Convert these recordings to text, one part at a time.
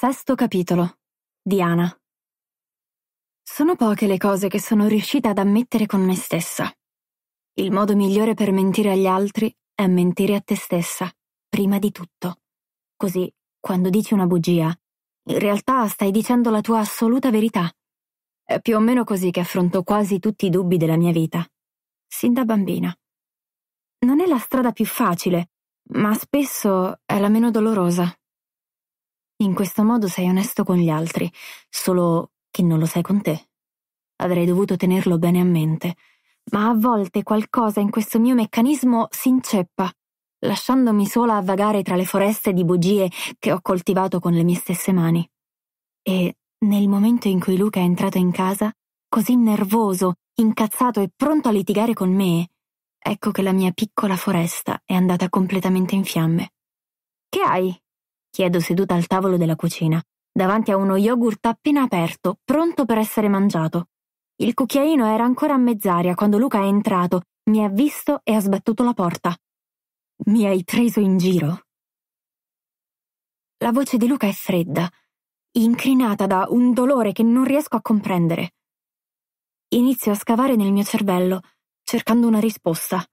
Sesto capitolo. Diana. Sono poche le cose che sono riuscita ad ammettere con me stessa. Il modo migliore per mentire agli altri è mentire a te stessa, prima di tutto. Così, quando dici una bugia, in realtà stai dicendo la tua assoluta verità. È più o meno così che affronto quasi tutti i dubbi della mia vita, sin da bambina. Non è la strada più facile, ma spesso è la meno dolorosa. In questo modo sei onesto con gli altri, solo che non lo sei con te. Avrei dovuto tenerlo bene a mente, ma a volte qualcosa in questo mio meccanismo si inceppa, lasciandomi sola a vagare tra le foreste di bugie che ho coltivato con le mie stesse mani. E nel momento in cui Luca è entrato in casa, così nervoso, incazzato e pronto a litigare con me, ecco che la mia piccola foresta è andata completamente in fiamme. Che hai? chiedo seduta al tavolo della cucina, davanti a uno yogurt appena aperto, pronto per essere mangiato. Il cucchiaino era ancora a mezz'aria quando Luca è entrato, mi ha visto e ha sbattuto la porta. Mi hai preso in giro? La voce di Luca è fredda, incrinata da un dolore che non riesco a comprendere. Inizio a scavare nel mio cervello, cercando una risposta.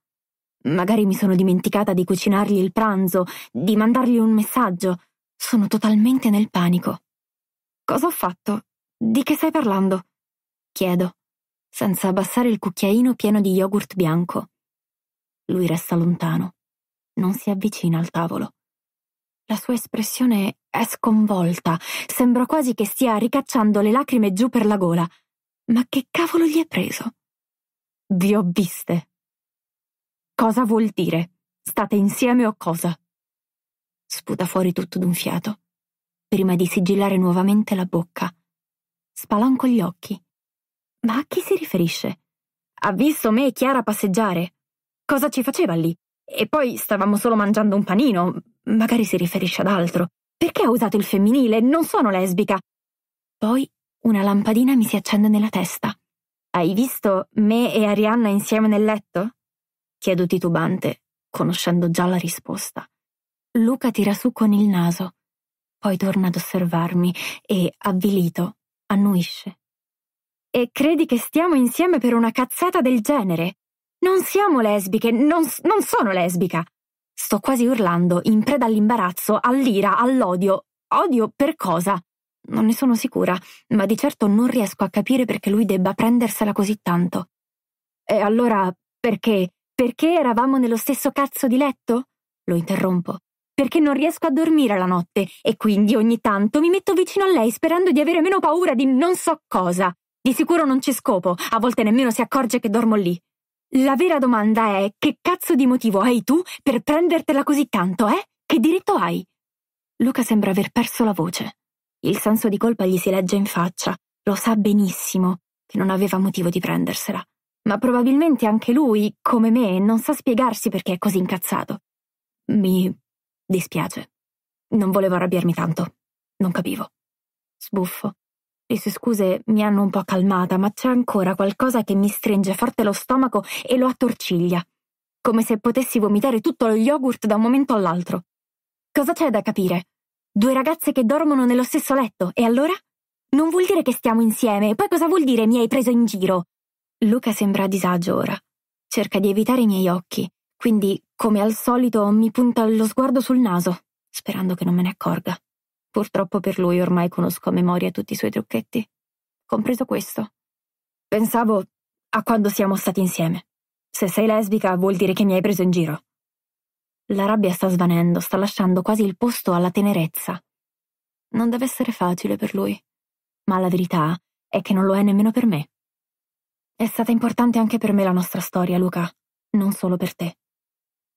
Magari mi sono dimenticata di cucinargli il pranzo, di mandargli un messaggio. Sono totalmente nel panico. Cosa ho fatto? Di che stai parlando? Chiedo, senza abbassare il cucchiaino pieno di yogurt bianco. Lui resta lontano. Non si avvicina al tavolo. La sua espressione è sconvolta. Sembra quasi che stia ricacciando le lacrime giù per la gola. Ma che cavolo gli è preso? Vi ho viste, Cosa vuol dire? State insieme o cosa? Sputa fuori tutto d'un fiato, prima di sigillare nuovamente la bocca. Spalanco gli occhi. Ma a chi si riferisce? Ha visto me e Chiara passeggiare. Cosa ci faceva lì? E poi stavamo solo mangiando un panino. Magari si riferisce ad altro. Perché ha usato il femminile? Non sono lesbica. Poi una lampadina mi si accende nella testa. Hai visto me e Arianna insieme nel letto? Chiedo titubante, conoscendo già la risposta. Luca tira su con il naso, poi torna ad osservarmi e, avvilito, annuisce. E credi che stiamo insieme per una cazzata del genere? Non siamo lesbiche, non, non sono lesbica. Sto quasi urlando, in preda all'imbarazzo, all'ira, all'odio. Odio per cosa? Non ne sono sicura, ma di certo non riesco a capire perché lui debba prendersela così tanto. E allora perché perché eravamo nello stesso cazzo di letto? Lo interrompo. Perché non riesco a dormire la notte e quindi ogni tanto mi metto vicino a lei sperando di avere meno paura di non so cosa. Di sicuro non ci scopo, a volte nemmeno si accorge che dormo lì. La vera domanda è che cazzo di motivo hai tu per prendertela così tanto, eh? Che diritto hai? Luca sembra aver perso la voce. Il senso di colpa gli si legge in faccia. Lo sa benissimo che non aveva motivo di prendersela ma probabilmente anche lui, come me, non sa spiegarsi perché è così incazzato. Mi dispiace. Non volevo arrabbiarmi tanto. Non capivo. Sbuffo. Le sue scuse mi hanno un po' calmata, ma c'è ancora qualcosa che mi stringe forte lo stomaco e lo attorciglia, come se potessi vomitare tutto lo yogurt da un momento all'altro. Cosa c'è da capire? Due ragazze che dormono nello stesso letto, e allora? Non vuol dire che stiamo insieme, poi cosa vuol dire mi hai preso in giro? Luca sembra a disagio ora. Cerca di evitare i miei occhi, quindi, come al solito, mi punta lo sguardo sul naso, sperando che non me ne accorga. Purtroppo per lui ormai conosco a memoria tutti i suoi trucchetti, compreso questo. Pensavo a quando siamo stati insieme. Se sei lesbica vuol dire che mi hai preso in giro. La rabbia sta svanendo, sta lasciando quasi il posto alla tenerezza. Non deve essere facile per lui, ma la verità è che non lo è nemmeno per me. È stata importante anche per me la nostra storia, Luca, non solo per te.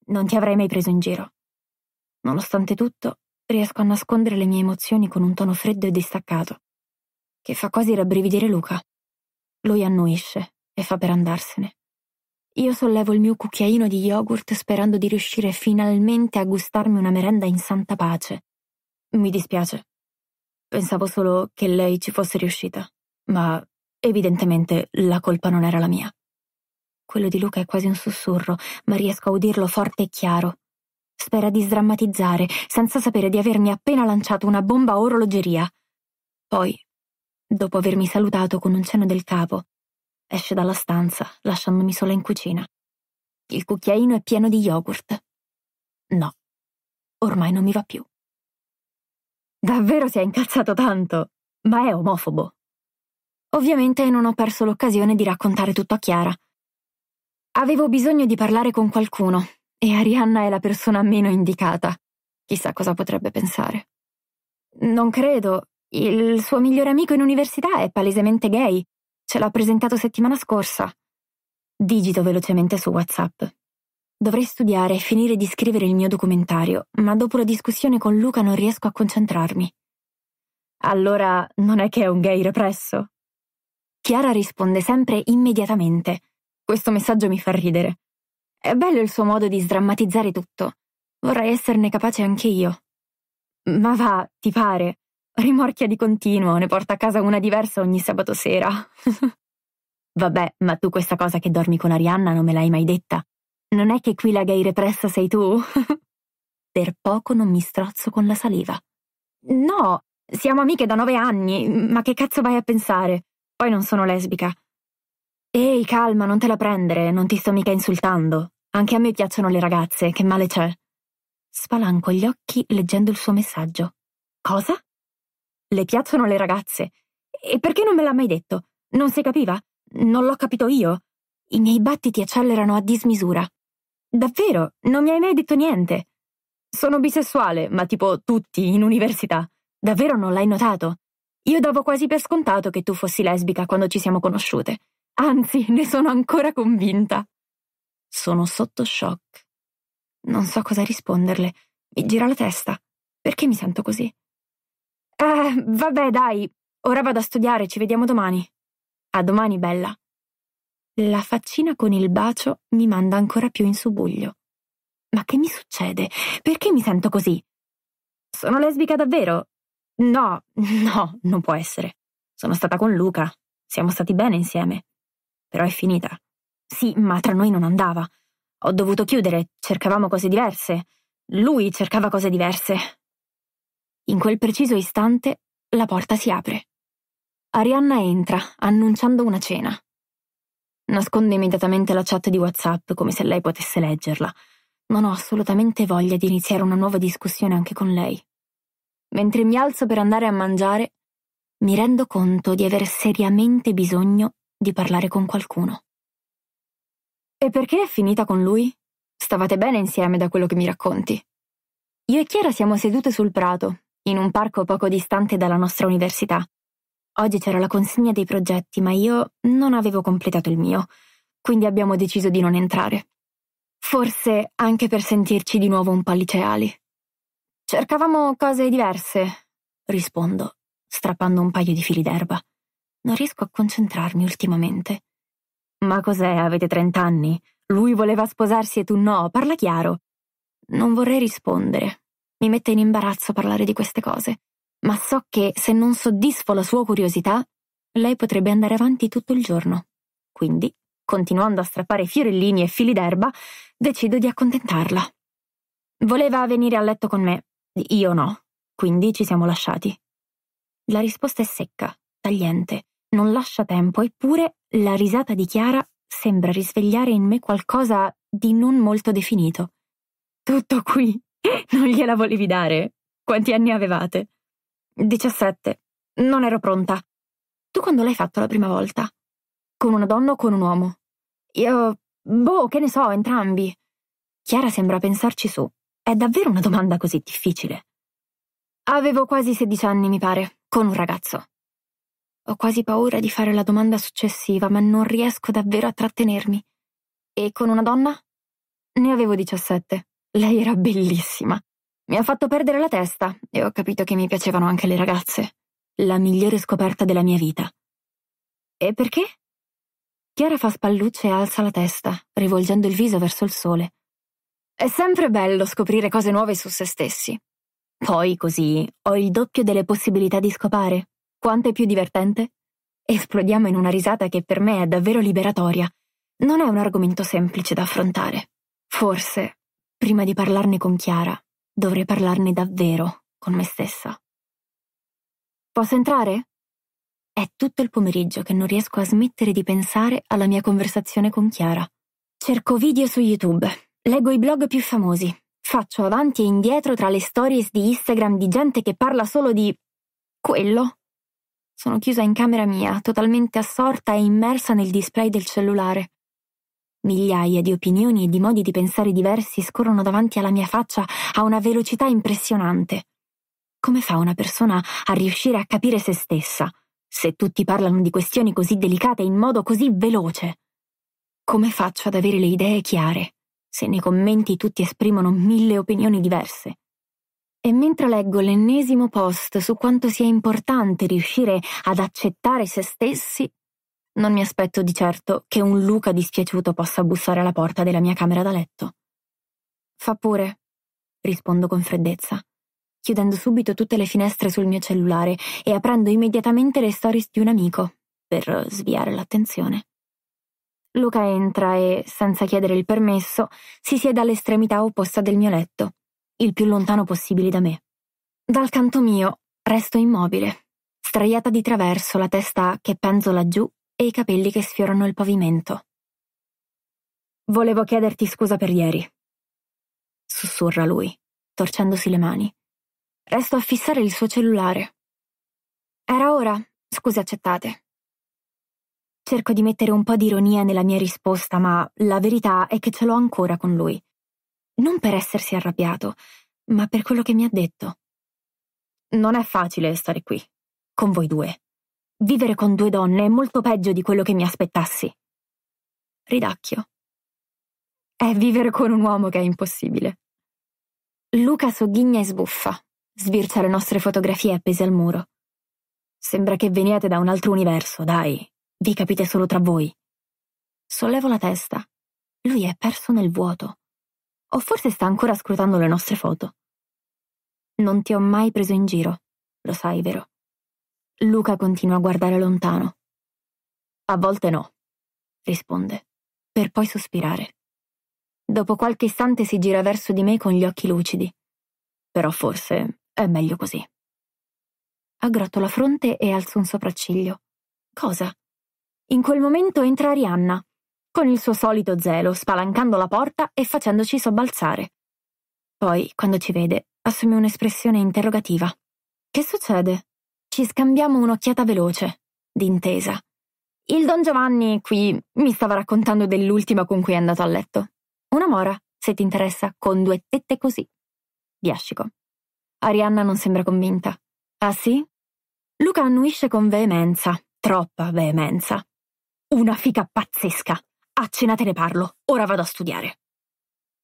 Non ti avrei mai preso in giro. Nonostante tutto, riesco a nascondere le mie emozioni con un tono freddo e distaccato, che fa quasi rabbrividire Luca. Lui annuisce e fa per andarsene. Io sollevo il mio cucchiaino di yogurt sperando di riuscire finalmente a gustarmi una merenda in santa pace. Mi dispiace. Pensavo solo che lei ci fosse riuscita, ma Evidentemente la colpa non era la mia. Quello di Luca è quasi un sussurro, ma riesco a udirlo forte e chiaro. Spera di sdrammatizzare, senza sapere di avermi appena lanciato una bomba a orologeria. Poi, dopo avermi salutato con un cenno del capo, esce dalla stanza, lasciandomi sola in cucina. Il cucchiaino è pieno di yogurt. No, ormai non mi va più. Davvero si è incazzato tanto, ma è omofobo. Ovviamente non ho perso l'occasione di raccontare tutto a Chiara. Avevo bisogno di parlare con qualcuno e Arianna è la persona meno indicata. Chissà cosa potrebbe pensare. Non credo. Il suo migliore amico in università è palesemente gay. Ce l'ha presentato settimana scorsa. Digito velocemente su WhatsApp. Dovrei studiare e finire di scrivere il mio documentario, ma dopo la discussione con Luca non riesco a concentrarmi. Allora non è che è un gay represso? Chiara risponde sempre immediatamente. Questo messaggio mi fa ridere. È bello il suo modo di sdrammatizzare tutto. Vorrei esserne capace anche io. Ma va, ti pare. Rimorchia di continuo, ne porta a casa una diversa ogni sabato sera. Vabbè, ma tu questa cosa che dormi con Arianna non me l'hai mai detta. Non è che qui la gay repressa sei tu? per poco non mi strozzo con la saliva. No, siamo amiche da nove anni, ma che cazzo vai a pensare? Poi non sono lesbica. Ehi, calma, non te la prendere, non ti sto mica insultando. Anche a me piacciono le ragazze, che male c'è. Spalanco gli occhi leggendo il suo messaggio. Cosa? Le piacciono le ragazze. E perché non me l'ha mai detto? Non si capiva? Non l'ho capito io? I miei battiti accelerano a dismisura. Davvero, non mi hai mai detto niente. Sono bisessuale, ma tipo tutti in università. Davvero non l'hai notato? Io davo quasi per scontato che tu fossi lesbica quando ci siamo conosciute. Anzi, ne sono ancora convinta. Sono sotto shock. Non so cosa risponderle. Mi gira la testa. Perché mi sento così? Eh, vabbè, dai. Ora vado a studiare, ci vediamo domani. A domani, bella. La faccina con il bacio mi manda ancora più in subuglio. Ma che mi succede? Perché mi sento così? Sono lesbica davvero? No, no, non può essere. Sono stata con Luca. Siamo stati bene insieme. Però è finita. Sì, ma tra noi non andava. Ho dovuto chiudere, cercavamo cose diverse. Lui cercava cose diverse. In quel preciso istante la porta si apre. Arianna entra, annunciando una cena. Nasconde immediatamente la chat di WhatsApp come se lei potesse leggerla. Non ho assolutamente voglia di iniziare una nuova discussione anche con lei. Mentre mi alzo per andare a mangiare, mi rendo conto di aver seriamente bisogno di parlare con qualcuno. E perché è finita con lui? Stavate bene insieme da quello che mi racconti. Io e Chiara siamo sedute sul prato, in un parco poco distante dalla nostra università. Oggi c'era la consegna dei progetti, ma io non avevo completato il mio, quindi abbiamo deciso di non entrare. Forse anche per sentirci di nuovo un po' liceali. Cercavamo cose diverse, rispondo, strappando un paio di fili d'erba. Non riesco a concentrarmi ultimamente. Ma cos'è, avete trent'anni? Lui voleva sposarsi e tu no, parla chiaro. Non vorrei rispondere. Mi mette in imbarazzo parlare di queste cose. Ma so che se non soddisfo la sua curiosità, lei potrebbe andare avanti tutto il giorno. Quindi, continuando a strappare fiorellini e fili d'erba, decido di accontentarla. Voleva venire a letto con me, io no, quindi ci siamo lasciati. La risposta è secca, tagliente, non lascia tempo, eppure la risata di Chiara sembra risvegliare in me qualcosa di non molto definito. Tutto qui. Non gliela volevi dare. Quanti anni avevate? 17. Non ero pronta. Tu quando l'hai fatto la prima volta? Con una donna o con un uomo? Io. boh, che ne so, entrambi. Chiara sembra pensarci su. È davvero una domanda così difficile? Avevo quasi 16 anni, mi pare, con un ragazzo. Ho quasi paura di fare la domanda successiva, ma non riesco davvero a trattenermi. E con una donna? Ne avevo 17. Lei era bellissima. Mi ha fatto perdere la testa e ho capito che mi piacevano anche le ragazze. La migliore scoperta della mia vita. E perché? Chiara fa spallucce e alza la testa, rivolgendo il viso verso il sole. È sempre bello scoprire cose nuove su se stessi. Poi, così, ho il doppio delle possibilità di scopare. Quanto è più divertente? Esplodiamo in una risata che per me è davvero liberatoria. Non è un argomento semplice da affrontare. Forse, prima di parlarne con Chiara, dovrei parlarne davvero con me stessa. Posso entrare? È tutto il pomeriggio che non riesco a smettere di pensare alla mia conversazione con Chiara. Cerco video su YouTube Leggo i blog più famosi, faccio avanti e indietro tra le stories di Instagram di gente che parla solo di... quello. Sono chiusa in camera mia, totalmente assorta e immersa nel display del cellulare. Migliaia di opinioni e di modi di pensare diversi scorrono davanti alla mia faccia a una velocità impressionante. Come fa una persona a riuscire a capire se stessa, se tutti parlano di questioni così delicate in modo così veloce? Come faccio ad avere le idee chiare? se nei commenti tutti esprimono mille opinioni diverse. E mentre leggo l'ennesimo post su quanto sia importante riuscire ad accettare se stessi, non mi aspetto di certo che un Luca dispiaciuto possa bussare alla porta della mia camera da letto. Fa pure, rispondo con freddezza, chiudendo subito tutte le finestre sul mio cellulare e aprendo immediatamente le stories di un amico per sviare l'attenzione. Luca entra e, senza chiedere il permesso, si siede all'estremità opposta del mio letto, il più lontano possibile da me. Dal canto mio resto immobile, straiata di traverso la testa che penzola giù e i capelli che sfiorano il pavimento. Volevo chiederti scusa per ieri, sussurra lui, torcendosi le mani. Resto a fissare il suo cellulare. Era ora, scuse accettate. Cerco di mettere un po' di ironia nella mia risposta, ma la verità è che ce l'ho ancora con lui. Non per essersi arrabbiato, ma per quello che mi ha detto. Non è facile stare qui, con voi due. Vivere con due donne è molto peggio di quello che mi aspettassi. Ridacchio. È vivere con un uomo che è impossibile. Luca sogghigna e sbuffa, sbircia le nostre fotografie appese al muro. Sembra che veniate da un altro universo, dai. Vi capite solo tra voi. Sollevo la testa. Lui è perso nel vuoto. O forse sta ancora scrutando le nostre foto. Non ti ho mai preso in giro, lo sai, vero? Luca continua a guardare lontano. A volte no, risponde, per poi sospirare. Dopo qualche istante si gira verso di me con gli occhi lucidi. Però forse è meglio così. Aggrotto la fronte e alzo un sopracciglio. Cosa? In quel momento entra Arianna, con il suo solito zelo, spalancando la porta e facendoci sobbalzare. Poi, quando ci vede, assume un'espressione interrogativa. Che succede? Ci scambiamo un'occhiata veloce, d'intesa. Il Don Giovanni qui mi stava raccontando dell'ultima con cui è andato a letto. Una mora, se ti interessa, con due tette così. Biascico. Arianna non sembra convinta. Ah sì? Luca annuisce con veemenza, troppa veemenza. Una fica pazzesca. A cena te ne parlo, ora vado a studiare.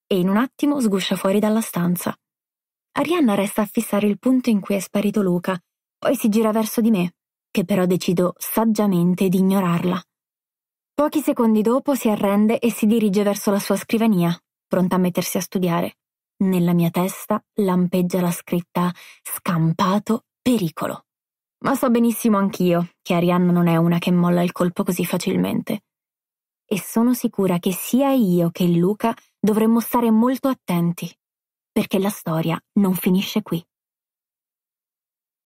E in un attimo sguscia fuori dalla stanza. Arianna resta a fissare il punto in cui è sparito Luca, poi si gira verso di me, che però decido saggiamente di ignorarla. Pochi secondi dopo si arrende e si dirige verso la sua scrivania, pronta a mettersi a studiare. Nella mia testa lampeggia la scritta Scampato pericolo. Ma so benissimo anch'io che Arianna non è una che molla il colpo così facilmente. E sono sicura che sia io che Luca dovremmo stare molto attenti, perché la storia non finisce qui.